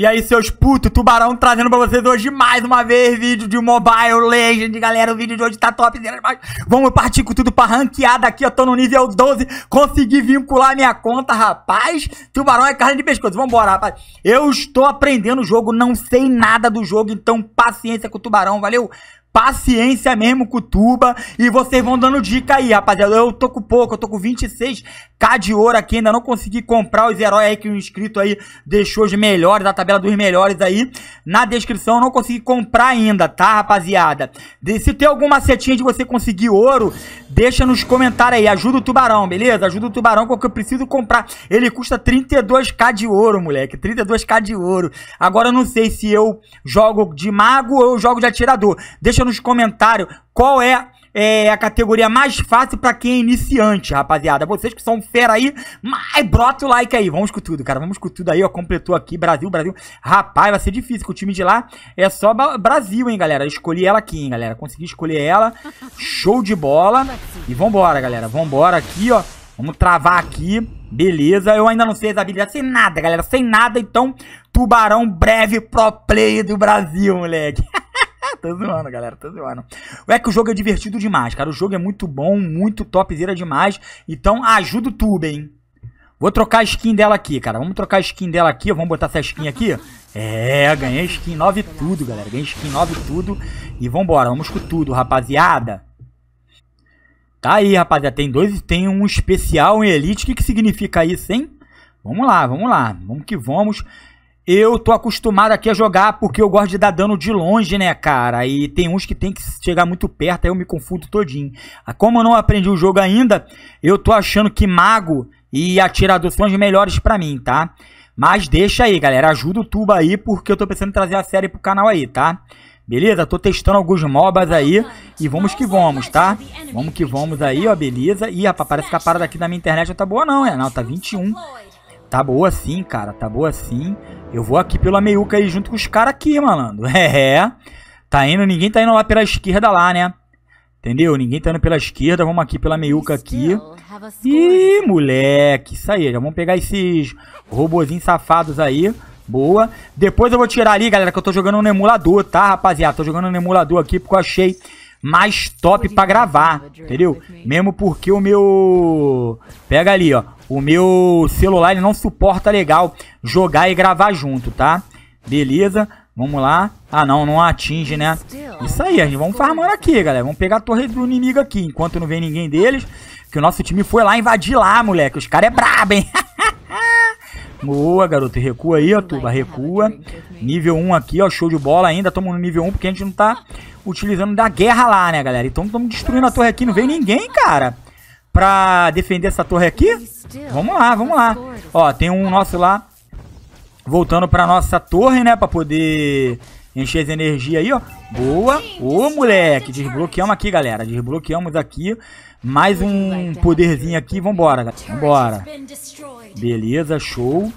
E aí, seus putos, Tubarão trazendo pra vocês hoje mais uma vez vídeo de Mobile Legend, galera. O vídeo de hoje tá top, demais. vamos partir com tudo pra ranqueada aqui. Eu tô no nível 12, consegui vincular minha conta, rapaz. Tubarão é carne de pescoço, vambora, rapaz. Eu estou aprendendo o jogo, não sei nada do jogo, então paciência com o Tubarão, valeu? paciência mesmo com o Tuba. E vocês vão dando dica aí, rapaziada. Eu tô com pouco, eu tô com 26k de ouro aqui. Ainda não consegui comprar os heróis aí que o inscrito aí deixou os melhores, a tabela dos melhores aí na descrição. Não consegui comprar ainda, tá, rapaziada? se tem alguma setinha de você conseguir ouro, deixa nos comentários aí. Ajuda o Tubarão, beleza? Ajuda o Tubarão porque eu preciso comprar. Ele custa 32k de ouro, moleque. 32k de ouro. Agora eu não sei se eu jogo de mago ou eu jogo de atirador. Deixa Deixa nos comentários qual é é a categoria mais fácil para quem é iniciante, rapaziada. Vocês que são fera aí, mas brota o like aí. Vamos com tudo, cara. Vamos com tudo aí, ó. Completou aqui. Brasil, Brasil. Rapaz, vai ser difícil, com o time de lá é só Brasil, hein, galera. Escolhi ela aqui, hein, galera. Consegui escolher ela. Show de bola. E vambora, galera. Vambora aqui, ó. Vamos travar aqui. Beleza. Eu ainda não sei as habilidades. Sem nada, galera. Sem nada. Então, Tubarão breve pro play do Brasil, moleque. tô zoando, galera, tô zoando. É que o jogo é divertido demais, cara. O jogo é muito bom, muito topzera demais. Então ajuda o hein? Vou trocar a skin dela aqui, cara. Vamos trocar a skin dela aqui. Vamos botar essa skin aqui. É, ganhei skin 9 tudo, galera. Ganhei skin 9 tudo. E vambora, vamos com tudo, rapaziada. Tá aí, rapaziada. Tem dois, tem um especial em Elite. O que, que significa isso, hein? Vamos lá, vamos lá. Vamos que vamos. Eu tô acostumado aqui a jogar porque eu gosto de dar dano de longe, né, cara? E tem uns que tem que chegar muito perto, aí eu me confundo todinho. Ah, como eu não aprendi o jogo ainda, eu tô achando que mago e atirador são os melhores para mim, tá? Mas deixa aí, galera, ajuda o tuba aí porque eu tô pensando em trazer a série pro canal aí, tá? Beleza? Tô testando alguns mobs aí e vamos que vamos, tá? Vamos que vamos aí, ó, beleza. Ih, rapaz, parece que a parada aqui da minha internet não tá boa não, é não, tá 21. Tá boa sim, cara. Tá boa sim. Eu vou aqui pela meiuca aí junto com os caras aqui, malandro. É, é. Tá indo, ninguém tá indo lá pela esquerda lá, né? Entendeu? Ninguém tá indo pela esquerda. Vamos aqui pela meiuca aqui. Ih, moleque. Isso aí. Já vamos pegar esses robozinhos safados aí. Boa. Depois eu vou tirar ali, galera, que eu tô jogando no emulador, tá, rapaziada? Tô jogando no emulador aqui porque eu achei mais top pra gravar, entendeu? Mesmo porque o meu... Pega ali, ó. O meu celular ele não suporta legal jogar e gravar junto, tá? Beleza, vamos lá. Ah, não, não atinge, né? Isso aí, a gente vamos farmando aqui, galera. Vamos pegar a torre do inimigo aqui, enquanto não vem ninguém deles. Que o nosso time foi lá invadir lá, moleque. Os caras é brabo, hein? Boa, garoto. Recua aí, ó, Tuba. Recua. Nível 1 aqui, ó. Show de bola ainda. Estamos no nível 1 porque a gente não tá utilizando da guerra lá, né, galera? Então estamos destruindo a torre aqui. Não vem ninguém, cara pra defender essa torre aqui? Vamos lá, vamos lá. Ó, tem um nosso lá voltando pra nossa torre, né? Pra poder encher as energias aí, ó. Boa. Ô, moleque. Desbloqueamos aqui, galera. Desbloqueamos aqui. Mais um poderzinho aqui. Vambora, galera. Vambora. Beleza, show.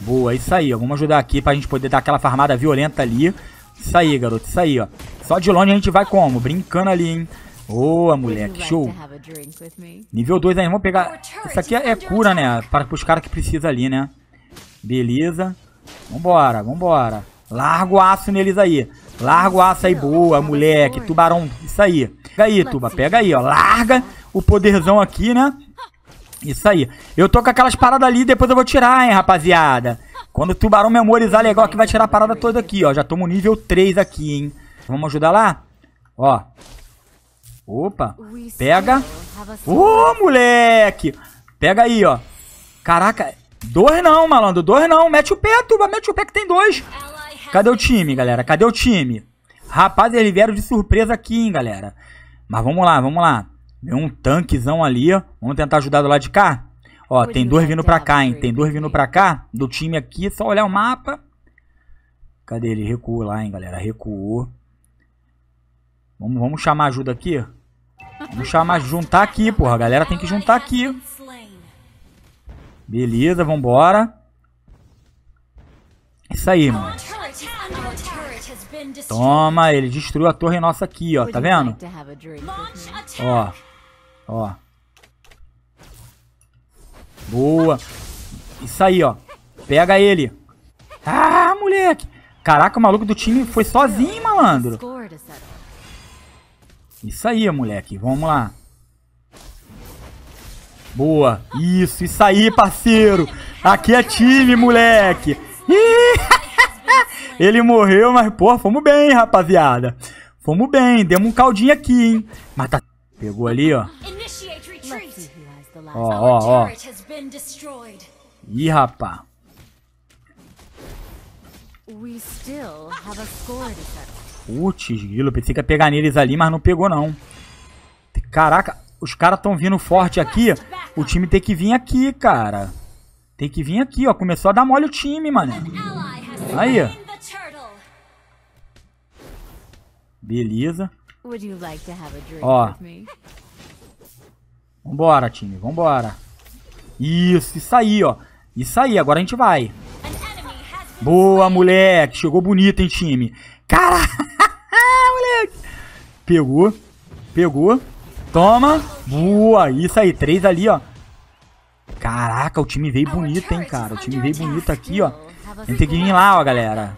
Boa, isso aí, ó. Vamos ajudar aqui pra gente poder dar aquela farmada violenta ali. Isso aí, garoto. Isso aí, ó. Só de longe a gente vai como? Brincando ali, hein? Boa, moleque, show. Nível 2 aí, vamos pegar... Isso aqui é, cura, né? Para os caras que precisam ali, né? Beleza. Vambora, vambora. Larga o aço neles aí. Larga o aço aí, boa, moleque. Tubarão, isso aí. Pega aí, tuba, pega aí, ó. Larga o poderzão aqui, né? Isso aí. Eu tô com aquelas paradas ali, depois eu vou tirar, hein, rapaziada. Quando o tubarão memorizar legal é que vai tirar a parada toda aqui, ó. Já tomo nível 3 aqui, hein. Vamos ajudar lá? Ó, Opa. Pega. Ô, oh, moleque. Pega aí, ó. Caraca. Dois não, malandro. Dois não. Mete o pé, tuba. Mete o pé que tem dois. Cadê o time, galera? Cadê o time? Rapaz, eles vieram de surpresa aqui, hein, galera. Mas vamos lá, vamos lá. Deu um tanquezão ali, ó. Vamos tentar ajudar do lado de cá. Ó, tem dois vindo pra cá, hein. Tem dois vindo pra cá. Do time aqui. Só olhar o mapa. Cadê ele? Recuou lá, hein, galera. Recuou. Vamos, vamos chamar ajuda aqui. Vamos chamar, juntar aqui, porra. A galera tem que juntar aqui. Beleza, vambora. Isso aí, mano. Toma, ele destruiu a torre nossa aqui, ó. Tá vendo? Ó. Ó. Boa. Isso aí, ó. Pega ele. Ah, moleque. Caraca, o maluco do time foi sozinho, malandro. Isso aí, moleque. Vamos lá. Boa. Isso, isso aí, parceiro. Aqui é time, moleque. Ele morreu, mas, pô, fomos bem, rapaziada. Fomos bem. Demos um caldinho aqui, hein. Mas tá... Pegou ali, ó. Ó, ó, ó. Ih, rapá. We still have a score to settle. Putz, grilo, pensei que ia pegar neles ali, mas não pegou não. Caraca, os caras estão vindo forte aqui. O time tem que vir aqui, cara. Tem que vir aqui, ó. Começou a dar mole o time, mano. Aí. Beleza. Ó. Vambora, time. Vambora. Isso, isso aí, ó. Isso aí, agora a gente vai. Boa, moleque. Chegou bonito, hein, time. Caraca. Pegou. Pegou. Toma. Boa. Isso aí. Três ali, ó. Caraca, o time veio bonito, hein, cara. O time veio bonito aqui, ó. A gente tem que vir lá, ó, galera.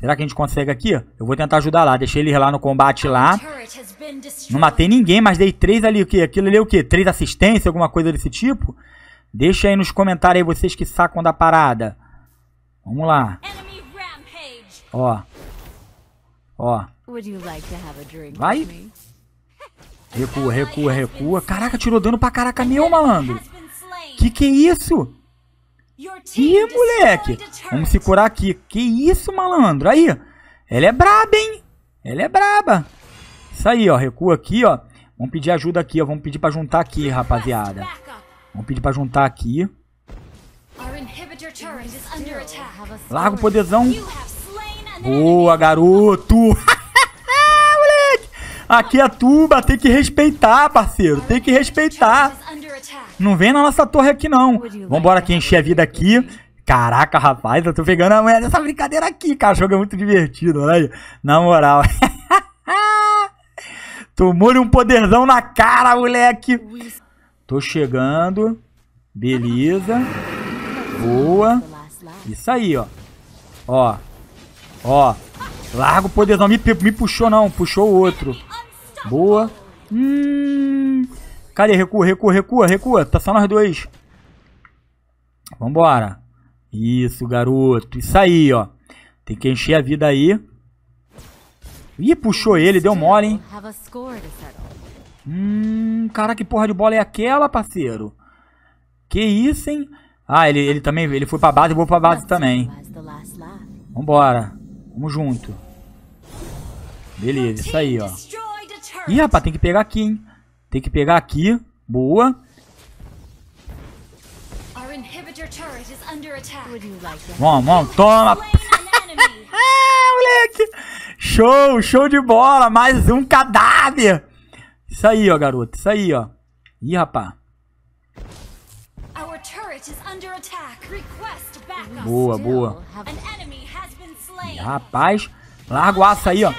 Será que a gente consegue aqui? Eu vou tentar ajudar lá. Deixei ele lá no combate lá. Não matei ninguém, mas dei três ali. O quê? Aquilo ali é o quê? Três assistências, alguma coisa desse tipo? Deixa aí nos comentários aí vocês que sacam da parada. Vamos lá. Ó. Ó. Would you like to have a drink Vai. Recua, recua, recua. Caraca, tirou dano pra caraca meu, malandro. Que que é isso? Ih, moleque. Vamos se curar aqui. Que isso, malandro. Aí. Ela é braba, hein? Ela é braba. Isso aí, ó. Recua aqui, ó. Vamos pedir ajuda aqui, ó. Vamos pedir pra juntar aqui, rapaziada. Vamos pedir pra juntar aqui. Larga o poderzão. Boa, garoto. Aqui é tuba, tem que respeitar, parceiro. Tem que respeitar. Não vem na nossa torre aqui, não. Vambora aqui, encher a vida aqui. Caraca, rapaz, eu tô pegando a mulher dessa brincadeira aqui, cara. O jogo é muito divertido, olha aí. Na moral. Tomou-lhe um poderzão na cara, moleque. Tô chegando. Beleza. Boa. Isso aí, ó. Ó. Ó. Larga o poderzão. Me, me puxou, não. Puxou o outro. Boa. Hum. Cadê? Recua, recua, recua, recua. Tá só nós dois. Vambora. Isso, garoto. Isso aí, ó. Tem que encher a vida aí. Ih, puxou ele, deu mole, hein? Hum, cara, que porra de bola é aquela, parceiro? Que isso, hein? Ah, ele, ele também, ele foi pra base, eu vou pra base também. Vambora. Vamos junto. Beleza, isso aí, ó. Ih, rapaz, tem que pegar aqui, hein? Tem que pegar aqui. Boa. Vamos, vamos, toma! Ah, moleque! Show, show de bola! Mais um cadáver! Isso aí, ó, garoto. Isso aí, ó. Ih, rapá. Boa, boa. Ih, rapaz, larga o aço aí, ó.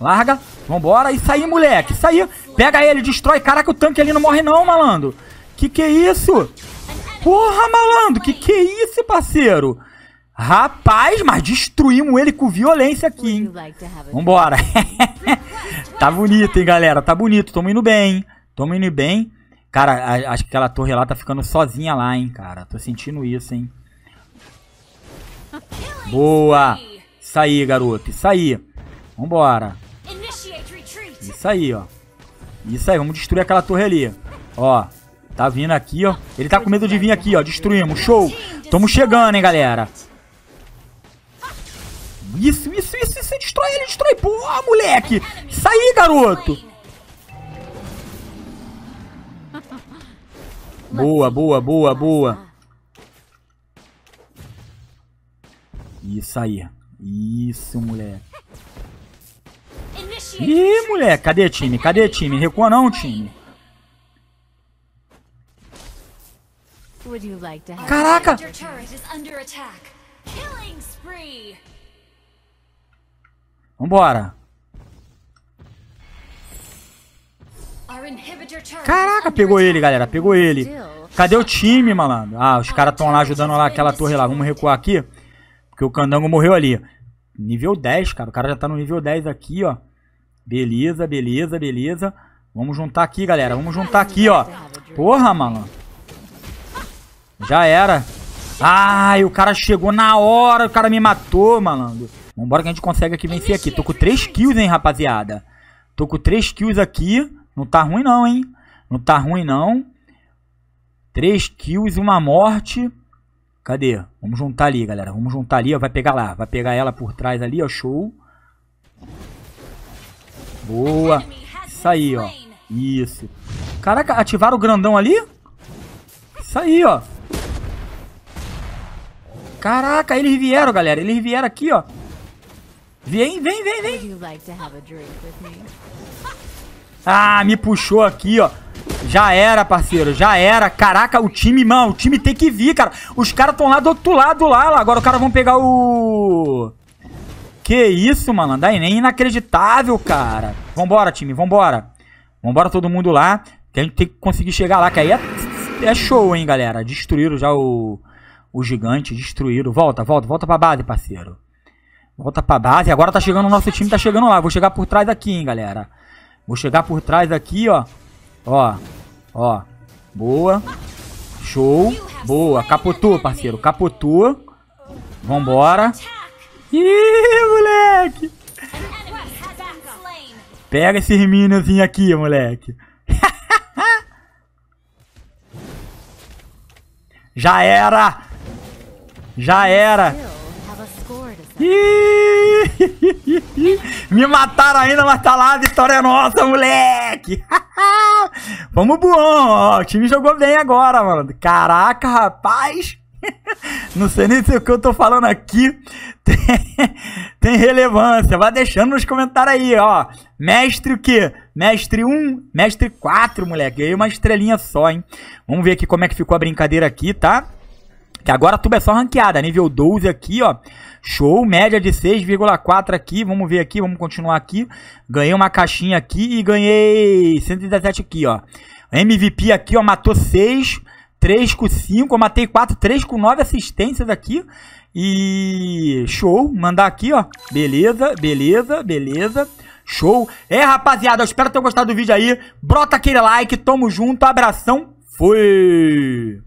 Larga. Vambora. Isso aí, moleque. Isso aí. Pega ele, destrói. Caraca, o tanque ali não morre não, malandro. Que que é isso? Porra, malandro. Que que é isso, parceiro? Rapaz, mas destruímos ele com violência aqui, hein? Vambora. tá bonito, hein, galera? Tá bonito. Tamo indo bem, hein? Tamo indo bem. Cara, acho que aquela torre lá tá ficando sozinha lá, hein, cara. Tô sentindo isso, hein. Boa. Isso aí, garoto. Isso aí. Vambora. Isso aí, ó. Isso aí, vamos destruir aquela torre ali. Ó, tá vindo aqui, ó. Ele tá com medo de vir aqui, ó. Destruímos, show. Tamo chegando, hein, galera. Isso, isso, isso, isso. Destrói ele, destrói. Boa, moleque. Isso aí, garoto. Boa, boa, boa, boa. Isso aí. Isso, moleque. Ih, moleque, cadê time? Cadê time? Recua não, time. Caraca! Vambora! Caraca, pegou ele, galera. Pegou ele. Cadê o time, malandro? Ah, os caras estão lá ajudando lá aquela torre lá. Vamos recuar aqui. Porque o Candango morreu ali. Nível 10, cara. O cara já tá no nível 10 aqui, ó. Beleza, beleza, beleza. Vamos juntar aqui, galera. Vamos juntar aqui, ó. Porra, malandro. Já era. Ai, o cara chegou na hora. O cara me matou, malandro. Vambora que a gente consegue aqui vencer aqui. Tô com 3 kills, hein, rapaziada. Tô com 3 kills aqui. Não tá ruim, não, hein. Não tá ruim, não. 3 kills, uma morte. Cadê? Vamos juntar ali, galera. Vamos juntar ali, ó. Vai pegar lá. Vai pegar ela por trás ali, ó. Show. Boa. Isso aí, ó. Isso. Caraca, ativaram o grandão ali? Isso aí, ó. Caraca, eles vieram, galera. Eles vieram aqui, ó. Vem, vem, vem, vem. Ah, me puxou aqui, ó. Já era, parceiro, já era. Caraca, o time, mano, o time tem que vir, cara. Os caras estão lá do outro lado lá, lá. Agora os caras vão pegar o... Que isso, malandro. É inacreditável, cara. Vambora, time. Vambora. Vambora todo mundo lá. Que a gente tem que conseguir chegar lá. Que aí é, é show, hein, galera. Destruíram já o, o gigante. Destruíram. Volta, volta. Volta pra base, parceiro. Volta pra base. Agora tá chegando o nosso time. Tá chegando lá. Vou chegar por trás aqui, hein, galera. Vou chegar por trás aqui, ó. Ó. Ó. Boa. Show. Boa. Capotou, parceiro. Capotou. Vambora. Ih, moleque! Pega esses minions aqui, moleque. Já era! Já era! Me mataram ainda, mas tá lá, a vitória é nossa, moleque! Vamos, bom! O time jogou bem agora, mano. Caraca, rapaz! Não sei nem se o que eu tô falando aqui tem, tem relevância. Vai deixando nos comentários aí, ó. Mestre o quê? Mestre 1, mestre 4, moleque. Ganhei uma estrelinha só, hein? Vamos ver aqui como é que ficou a brincadeira aqui, tá? Que agora tudo é só ranqueada. Nível 12 aqui, ó. Show, média de 6,4 aqui. Vamos ver aqui, vamos continuar aqui. Ganhei uma caixinha aqui e ganhei 117 aqui, ó. MVP aqui, ó, matou 6. 3 com 5, eu matei 4, 3 com 9 assistências aqui. E show, mandar aqui, ó. Beleza, beleza, beleza. Show. É, rapaziada, eu espero ter gostado do vídeo aí. Brota aquele like, tamo junto, abração. Fui!